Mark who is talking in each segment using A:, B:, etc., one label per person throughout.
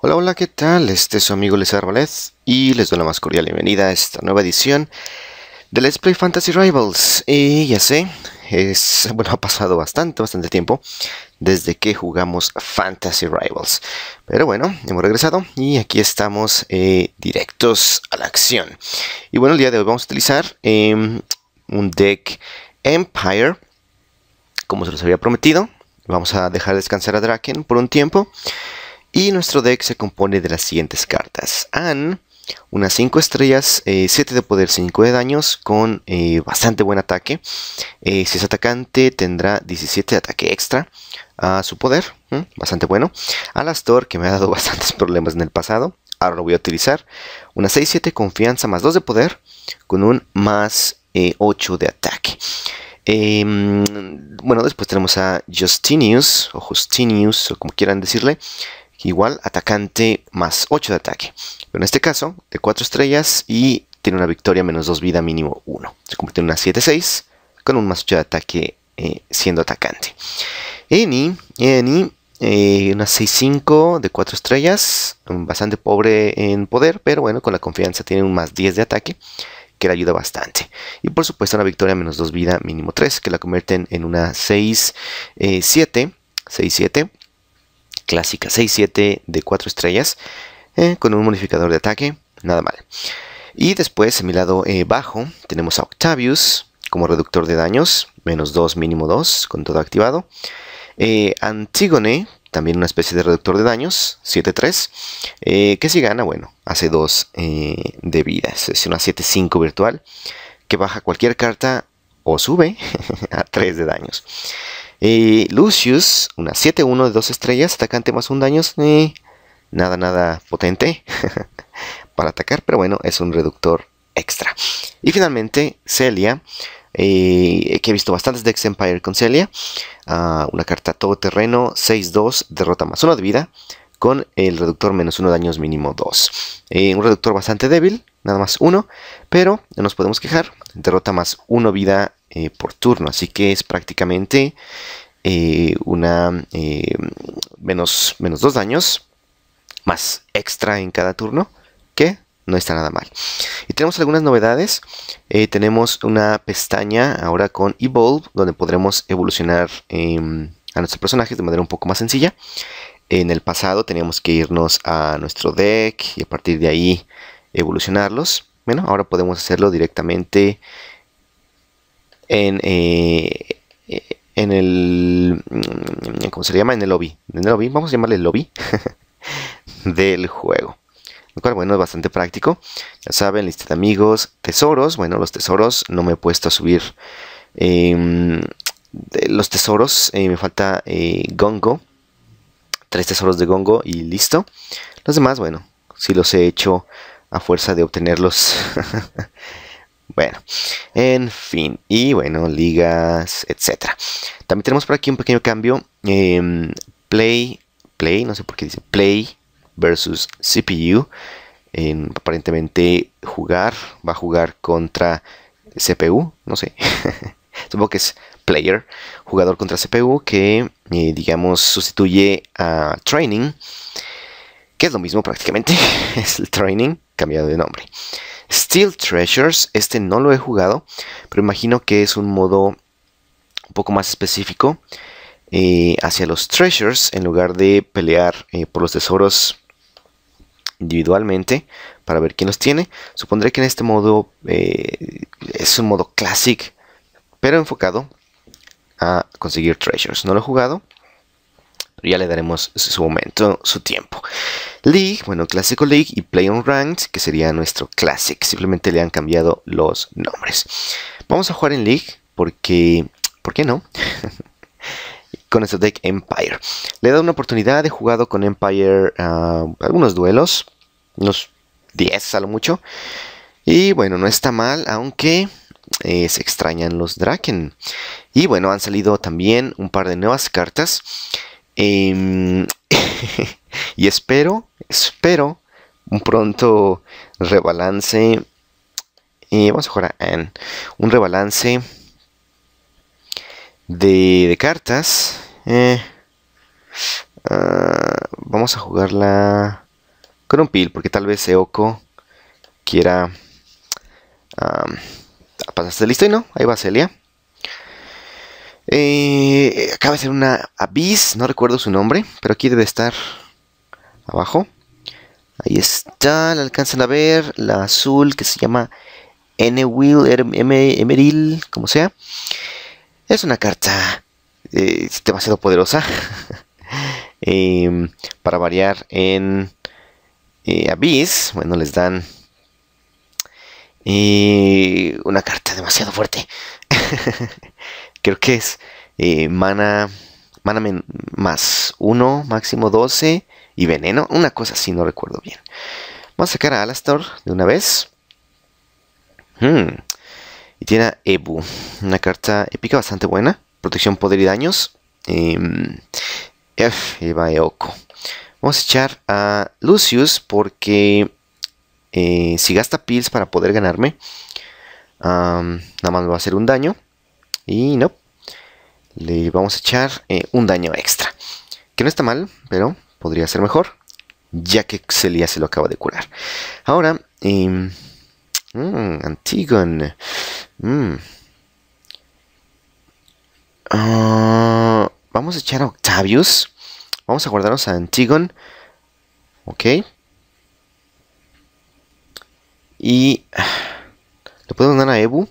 A: Hola, hola, ¿qué tal? Este es su amigo Luis Arbalez y les doy la más cordial bienvenida a esta nueva edición de Let's Play Fantasy Rivals. Y ya sé, es, bueno, ha pasado bastante, bastante tiempo desde que jugamos Fantasy Rivals. Pero bueno, hemos regresado y aquí estamos eh, directos a la acción. Y bueno, el día de hoy vamos a utilizar em, un deck Empire, como se los había prometido. Vamos a dejar descansar a Draken por un tiempo. Y nuestro deck se compone de las siguientes cartas. Anne, unas 5 estrellas, 7 eh, de poder, 5 de daños, con eh, bastante buen ataque. Eh, si es atacante, tendrá 17 de ataque extra a su poder, bastante bueno. Alastor, que me ha dado bastantes problemas en el pasado, ahora lo voy a utilizar. Una 6-7 confianza más 2 de poder, con un más 8 de ataque. Em, bueno, después tenemos a Justinius, o Justinius, o como quieran decirle, igual atacante más 8 de ataque. Pero en este caso, de 4 estrellas y tiene una victoria menos 2 vida mínimo 1. Se convierte en una 7-6 con un más 8 de ataque eh, siendo atacante. Eni, Eni, eh, una 6-5 de 4 estrellas, bastante pobre en poder, pero bueno, con la confianza tiene un más 10 de ataque que le ayuda bastante. Y por supuesto una victoria menos 2 vida mínimo 3, que la convierten en una 6-7. 6-7 eh, clásica. 6-7 de 4 estrellas eh, con un modificador de ataque, nada mal. Y después, en mi lado eh, bajo, tenemos a Octavius como reductor de daños, menos 2, mínimo 2, con todo activado. Eh, Antigone también una especie de reductor de daños, 7-3, que si gana, bueno, hace 2 de vida, es una 7-5 virtual, que baja cualquier carta o sube a 3 de daños. Eh, Lucius, una 7-1 de 2 estrellas, atacante más un daño. nada, nada potente para atacar, pero bueno, es un reductor extra. Y finalmente, Celia, eh, que he visto bastantes decks Empire con Celia. Ah, una carta todoterreno, 6-2, derrota más 1 de vida con el reductor menos 1 daños mínimo 2. Eh, un reductor bastante débil, nada más 1, pero no nos podemos quejar. Derrota más 1 vida eh, por turno, así que es prácticamente eh, una menos, menos 2 daños más extra en cada turno, que no está nada mal. Y tenemos algunas novedades. tenemos una pestaña ahora con Evolve, donde podremos evolucionar em, a nuestros personajes de manera un poco más sencilla en el pasado teníamos que irnos a nuestro deck y a partir de ahí evolucionarlos. Bueno, ahora podemos hacerlo directamente en, eh, en el... Mm, ¿Cómo se llama? En el lobby. En el vamos a llamarle lobby del juego. Lo cual, bueno, es bastante práctico. Ya saben, lista de amigos, tesoros. Bueno, los tesoros no me he puesto a subir em, los tesoros. Eh, me falta eh, Gongo tres tesoros de gongo y listo. Los demás, bueno, si los he hecho a fuerza de obtenerlos. bueno, en fin, y bueno, ligas, etcétera. También tenemos por aquí un pequeño cambio. Em, play, play, no sé por qué dice play versus CPU. En, aparentemente jugar, va a jugar contra CPU, no sé. Supongo que es player, jugador contra CPU, que eh, digamos sustituye a training, que es lo mismo prácticamente, es el training cambiado de nombre. Steel Treasures, este no lo he jugado, pero imagino que es un modo un poco más específico eh, hacia los treasures en lugar de pelear eh, por los tesoros individualmente para ver quién los tiene. Supondré que en este modo es un modo classic, pero enfocado a conseguir treasures. No lo he jugado, pero ya le daremos su momento, su tiempo. League, bueno, Clásico League y Play on Ranks que sería nuestro Classic. Simplemente le han cambiado los nombres. Vamos a jugar en League porque... ¿Por qué no? con este deck Empire. Le he dado una oportunidad, he jugado con Empire ah, algunos duelos, unos 10 a lo mucho. Y bueno, no está mal, aunque eh, se extrañan los Draken. Y bueno, han salido también un par de nuevas cartas. Em, y espero, espero un pronto rebalance. Eh, vamos a jugar Un rebalance de, cartas. Eh, ah, vamos a jugarla con un pil, porque tal vez Eoko quiera pasaste listo y no, ahí va Celia. Eh, acaba de ser una Abyss, no recuerdo su nombre, pero aquí debe estar abajo. Ahí está, la alcanzan a ver, la azul que se llama N-Will, Emeril, como sea. Es una carta eh, demasiado poderosa. Eh, para variar en Abyss, bueno, les dan y una carta demasiado fuerte. Creo que es eh, mana, mana más 1, máximo 12 y veneno. Una cosa así, no recuerdo bien. Vamos a sacar a Alastor de una vez. Hmm. Y tiene a Ebu. Una carta épica bastante buena. Protección, poder y daños. Eh, F. Vamos a echar a Lucius porque eh, si gasta pills para poder ganarme, nada más va a hacer un daño. Y no. Le vamos a echar eh, un daño extra. Que no está mal, pero podría ser mejor. Ya que Celia se lo acaba de curar. Ahora, eh, vamos a echar a Octavius. Vamos a guardarnos a Antigon. Ok. Y le puedo donar a Ebu.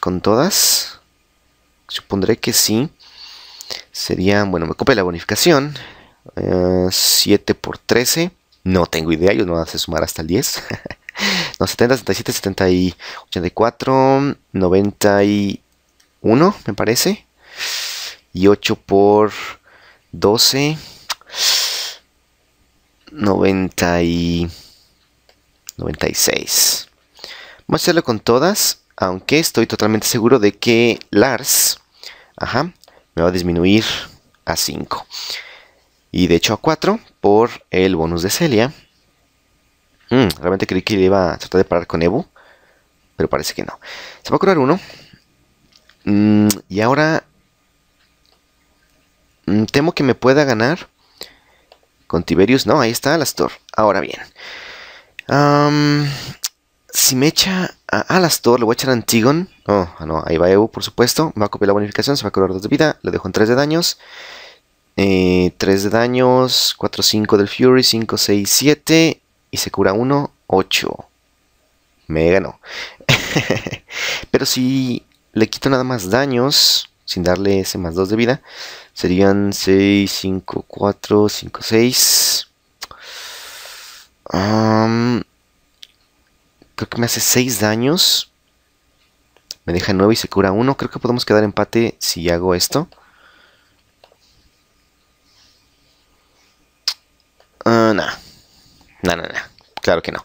A: Con todas. Supondré que sí. Sería, bueno, me copia la bonificación. 7 eh, por 13. No tengo idea, yo no sé sumar hasta el 10. no, 70, 77, 70 y 84, 91, me parece. Y 8 por 12, 90 y... 96. Vamos a hacerlo con todas, aunque estoy totalmente seguro de que Lars ajá, me va a disminuir a 5. Y de hecho a 4 por el bonus de Celia. Mm, realmente creí que iba a tratar de parar con Evo, pero parece que no. Se va a curar uno. Mm, y ahora mm, temo que me pueda ganar con Tiberius. No, ahí está Alastor. Ahora bien si me echa a Alastor, le voy a echar a Antigon. Oh, no, ahí va Evo, por supuesto. Va a copiar la bonificación, se va a curar 2 de vida. Le dejo en 3 de daños. 3 eh, de daños, 4, 5 del Fury, 5, 6, 7. Y se cura 1, 8. Me ganó. Pero si le quito nada más daños, sin darle ese más 2 de vida, serían 6, 5, 4, 5, 6. Ah me hace 6 daños. Me deja 9 y se cura 1. Creo que podemos quedar empate si hago esto. Uh, ah, no. Nah, Claro que no.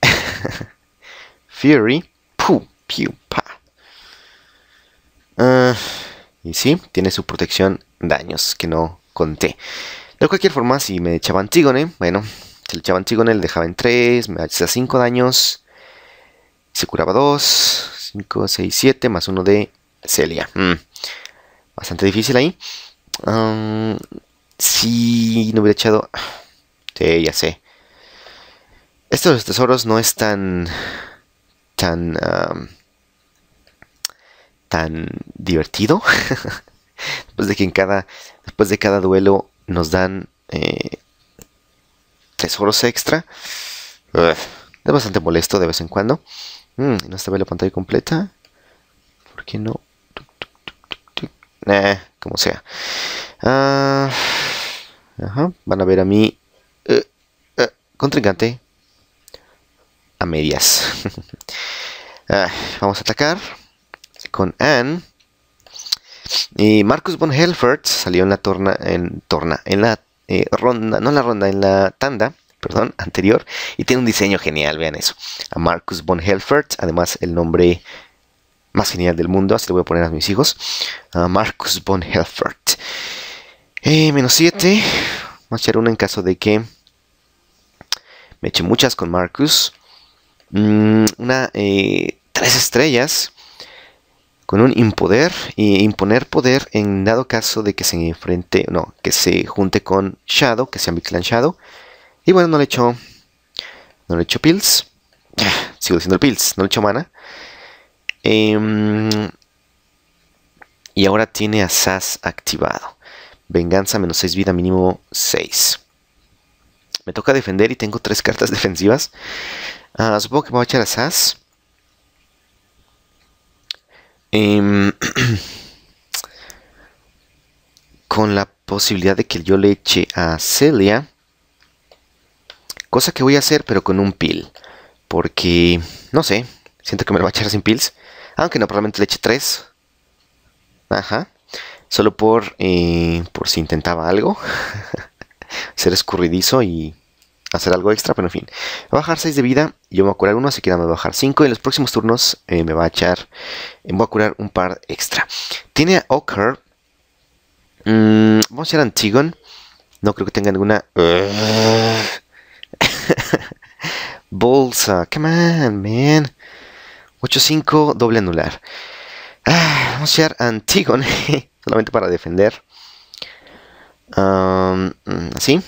A: Fury. Puh, piu, pa. Ah, y sí, tiene su protección daños, que no conté. De cualquier forma, si me echaba Antígone, bueno, si le echaba Antígone, le dejaba en 3, me hacía 5 daños. Se curaba 2, 5, 6, 7, más 1 de Celia. Mm. Bastante difícil ahí. si no hubiera echado... Sí, ya sé. Estos tesoros no es tan... tan... tan divertido. después de que en cada... después de cada duelo nos dan... Eh, tesoros extra. es bastante molesto de vez en cuando. Mm, no se ve la pantalla completa. ¿Por qué no? como sea. Ah, van a ver a mi eh, eh, contrincante a medias. Ah, vamos a atacar con Anne. Y Marcus von Helfert salió en la torna, en torna, en la eh, ronda, no en la ronda, en la tanda perdón, anterior. Y tiene un diseño genial, vean eso. A Marcus von Helfert, además el nombre más genial del mundo, así lo voy a poner a mis hijos. A Marcus von Helfert. Eh, menos 7. Vamos a echar una en caso de que me eche muchas con Marcus. Mm, una, eh, tres estrellas con un impoder y imponer poder en dado caso de que se enfrente, no, que se junte con Shadow, que sea mi clan Shadow. Y bueno, no le echo. No le echo pills. Ah, sigo diciendo el pills, no le echo mana. Em, y ahora tiene a Sass activado. Venganza menos 6 vida mínimo 6. Me toca defender y tengo 3 cartas defensivas. Ah, supongo que me voy a echar a Sass. Em, con la posibilidad de que yo le eche a Celia. Cosa que voy a hacer pero con un pill Porque, no sé, siento que me lo va a echar sin pills. Aunque no, probablemente le eche 3. Ajá. Solo por, eh, por si intentaba algo. Ser escurridizo y hacer algo extra, pero en fin. Va a bajar 6 de vida, yo me voy a curar uno, así que nada me voy a bajar 5. Y en los próximos turnos eh, me va a echar, me eh, voy a curar un par extra. Tiene a Ocker. Mm, vamos a ir a Antigon. No creo que tenga ninguna... Bolsa, come on, man. 8-5, doble anular. Ah, vamos a usar Antigone solamente para defender. Um, mm, así.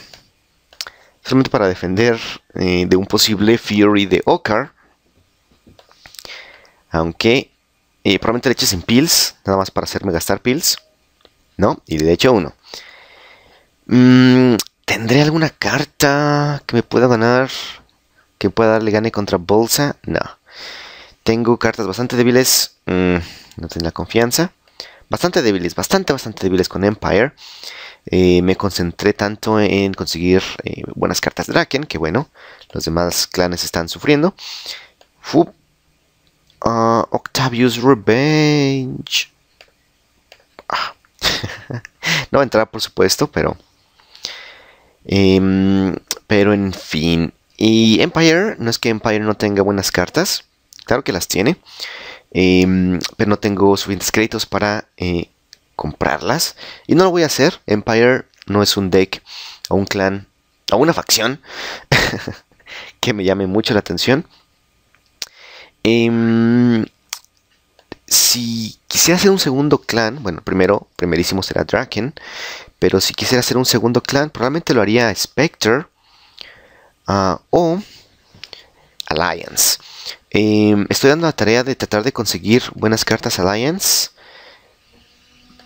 A: Solamente para defender eh, de un posible Fury de Ocar. Aunque eh, probablemente le eches en pills, nada más para hacerme gastar pills. ¿No? Y de hecho uno. Mm, ¿Tendré alguna carta que me pueda ganar? ¿Que pueda darle gane contra Bolsa? No. Tengo cartas bastante débiles. Mm, no tengo la confianza. Bastante débiles, bastante, bastante débiles con Empire. Eh, me concentré tanto en conseguir eh, buenas cartas Draken, que bueno, los demás clanes están sufriendo. Ah, Octavius Revenge. Ah. no entrará, por supuesto, pero Em, pero en fin. Y Empire, no es que Empire no tenga buenas cartas. Claro que las tiene. Em, pero no tengo suficientes créditos para eh, comprarlas. Y no lo voy a hacer. Empire no es un deck o un clan o una facción que me llame mucho la atención. Em, si quisiera hacer un segundo clan, bueno, primero, primerísimo será Draken. Pero si quisiera hacer un segundo clan, probablemente lo haría Spectre ah, o Alliance. Em, estoy dando la tarea de tratar de conseguir buenas cartas Alliance.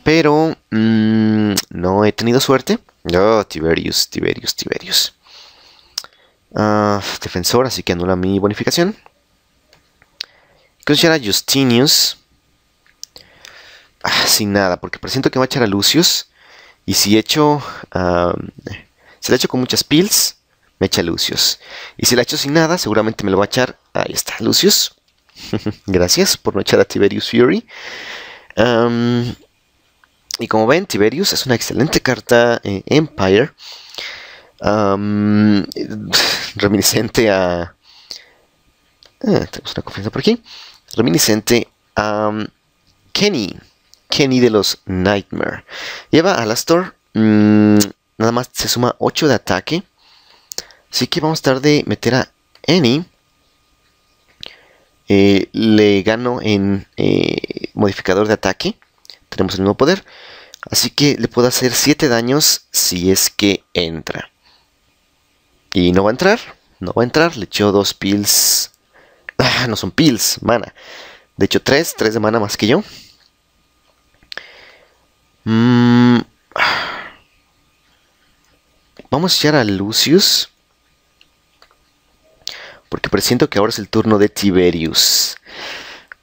A: Pero mm, no he tenido suerte. Oh, Tiberius, Tiberius, Tiberius. Ah, defensor, así que anula mi bonificación. Considera Justinius. Ah, sin nada, porque presiento que va a echar a Lucius. Y si echo, um, se la echo con muchas pills, me echa Lucius. Y si la hecho sin nada, seguramente me lo va a echar, ahí está, Lucius. Gracias por no echar a Tiberius Fury. y como ven, Tiberius es una excelente carta eh, Empire. reminiscente a... Eh, tenemos una confianza por aquí. Reminiscente a um, Kenny. Kenny de los Nightmare. Lleva a Alastor. Mm, nada más se suma 8 de ataque. Así que vamos a tratar de meter a Annie. Eh, le gano en eh, modificador de ataque. Tenemos el mismo poder. Así que le puedo hacer 7 daños si es que entra. Y no va a entrar. No va a entrar. Le echó 2 pills. Ah, no son pills, mana. De hecho 3. 3 de mana más que yo. Mm. Vamos a echar a Lucius. Porque presiento que ahora es el turno de Tiberius.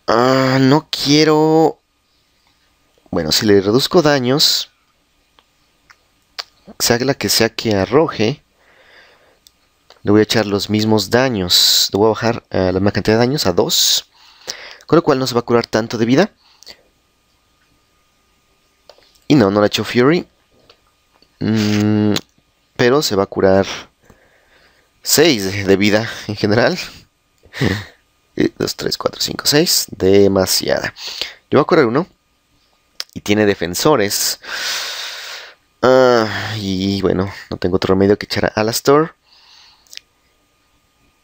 A: Ah, no quiero... Bueno, si le reduzco daños... Sea la que sea que arroje... Le voy a echar los mismos daños. Le voy a bajar eh, la misma cantidad de daños a 2. Con lo cual no se va a curar tanto de vida. Y no, no la hecho Fury. Mm, pero se va a curar 6 de vida en general. 2, 3, 4, 5, 6. Demasiada. Yo voy a curar uno. Y tiene defensores. Ah, y bueno, no tengo otro remedio que echar a Alastor.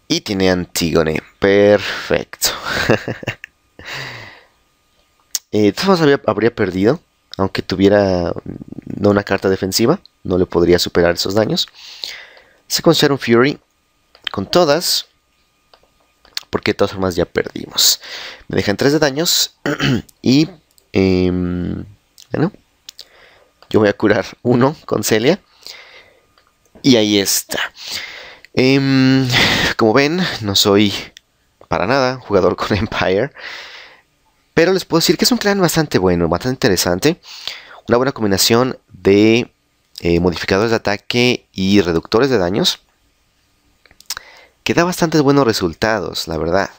A: Y tiene Antigone. Perfecto. eh, habría perdido aunque tuviera no una carta defensiva, no le podría superar esos daños. Se considera un Fury con todas, porque de todas formas ya perdimos. Me dejan 3 de daños y... Em, bueno, yo voy a curar uno con Celia. Y ahí está. Em, como ven, no soy para nada jugador con Empire. Pero les puedo decir que es un clan bastante bueno, bastante interesante. Una buena combinación de eh, modificadores de ataque y reductores de daños. Que da bastantes buenos resultados, la verdad.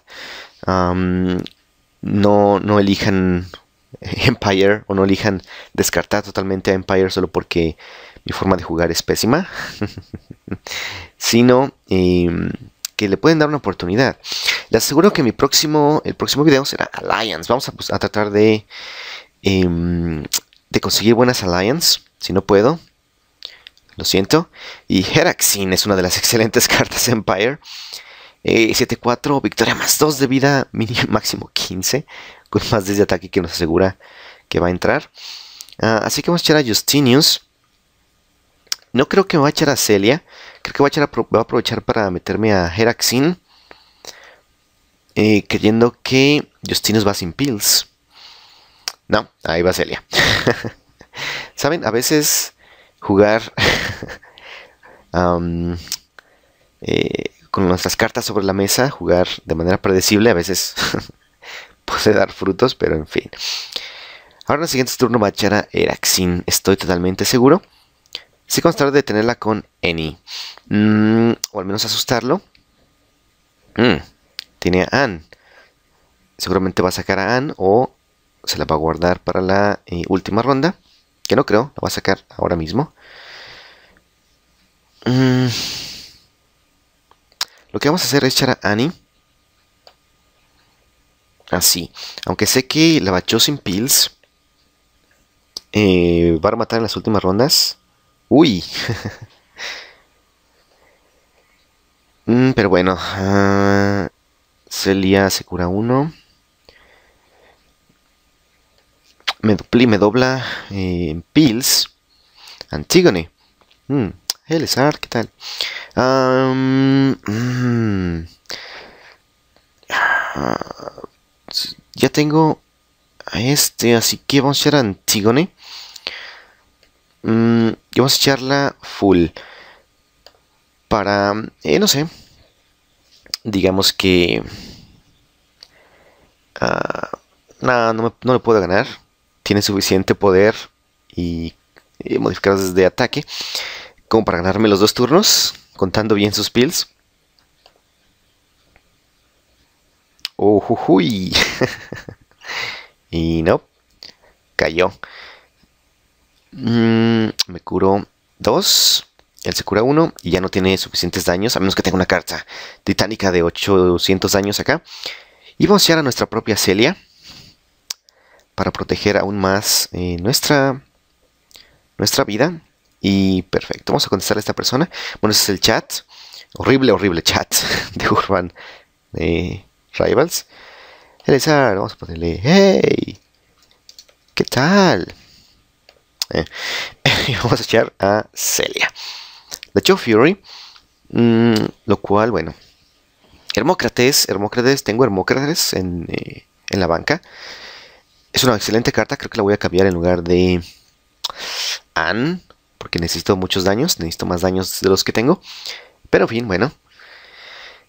A: no, elijan Empire o no elijan descartar totalmente a Empire solo porque mi forma de jugar es pésima, sino em, que le pueden dar una oportunidad. Le aseguro que mi próximo, el próximo video será Alliance. Vamos a, pues, tratar em, de, conseguir buenas Alliance. Si no puedo, lo siento. Y Heraxin es una de las excelentes cartas Empire. 7-4, eh, victoria más 2 de vida, mínimo, máximo 15. Con más desde de ataque que nos asegura que va a entrar. Ah, así que vamos a echar a Justinius. No creo que me va a echar a Celia. Creo que va a, va a aprovechar para meterme a Heraxin. Eh, creyendo que Justinus va sin pills. No, ahí va Celia. Saben, a veces jugar eh, con nuestras cartas sobre la mesa, jugar de manera predecible, a veces puede dar frutos, pero en fin. Ahora en el siguiente turno va a echar a Eraxin, estoy totalmente seguro. si constar de tenerla con Eni. Mm, o al menos asustarlo. Mm tiene a Anne. Seguramente va a sacar a Anne o se la va a guardar para la eh, última ronda. Que no creo, la va a sacar ahora mismo. Mm. Lo que vamos a hacer es echar a Annie. Así. Ah, Aunque sé que la bachó sin pills. Eh, va a matar en las últimas rondas. Uy. Mm, pero bueno. Ah, Celia se cura 1. Me, dupli, me dobla en eh, Pills. Antigone. Elizar, mm, ¿qué tal? Mm, ya tengo a este, así que vamos a echar a Antígone. Mm, vamos a echarla full. Para, eh, no sé, digamos que Ah, no, me, le puedo ganar. Tiene suficiente poder y, y modificadores de ataque como para ganarme los dos turnos, contando bien sus pills. Oh, uy. y no, cayó. Mm, me curó dos Él se cura uno y ya no tiene suficientes daños, a menos que tenga una carta titánica de 800 daños acá. Y vamos a echar a nuestra propia Celia para proteger aún más eh, nuestra, nuestra vida. Y perfecto, vamos a contestarle a esta persona. Bueno, ese es el chat. Horrible, horrible chat de Urban Rivals. Elizar, vamos a ponerle, hey, ¿qué tal? Eh, vamos a echar a Celia. La Joe Fury, mm, lo cual, bueno, Hermócrates, Hermócrates, tengo Hermócrates eh, en, la banca. Es una excelente carta, creo que la voy a cambiar en lugar de An, porque necesito muchos daños, necesito más daños de los que tengo. Pero en fin, bueno,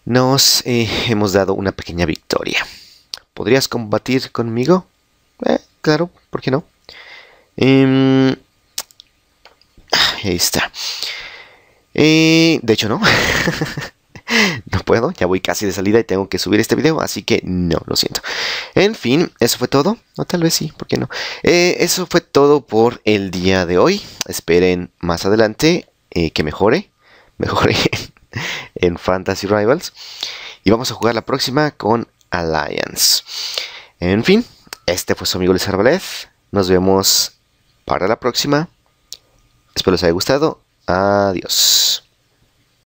A: nos eh, hemos dado una pequeña victoria. ¿Podrías combatir conmigo? Eh, claro, ¿por qué no? Em, ahí está. de hecho, no. puedo, ya voy casi de salida y tengo que subir este video, así que no, lo siento. En fin, eso fue todo, o tal vez sí, ¿por qué no? Eh, eso fue todo por el día de hoy, esperen más adelante eh, que mejore, mejore en Fantasy Rivals. Y vamos a jugar la próxima con Alliance. En fin, este fue su amigo Luis Nos vemos para la próxima. Espero les haya gustado. Adiós.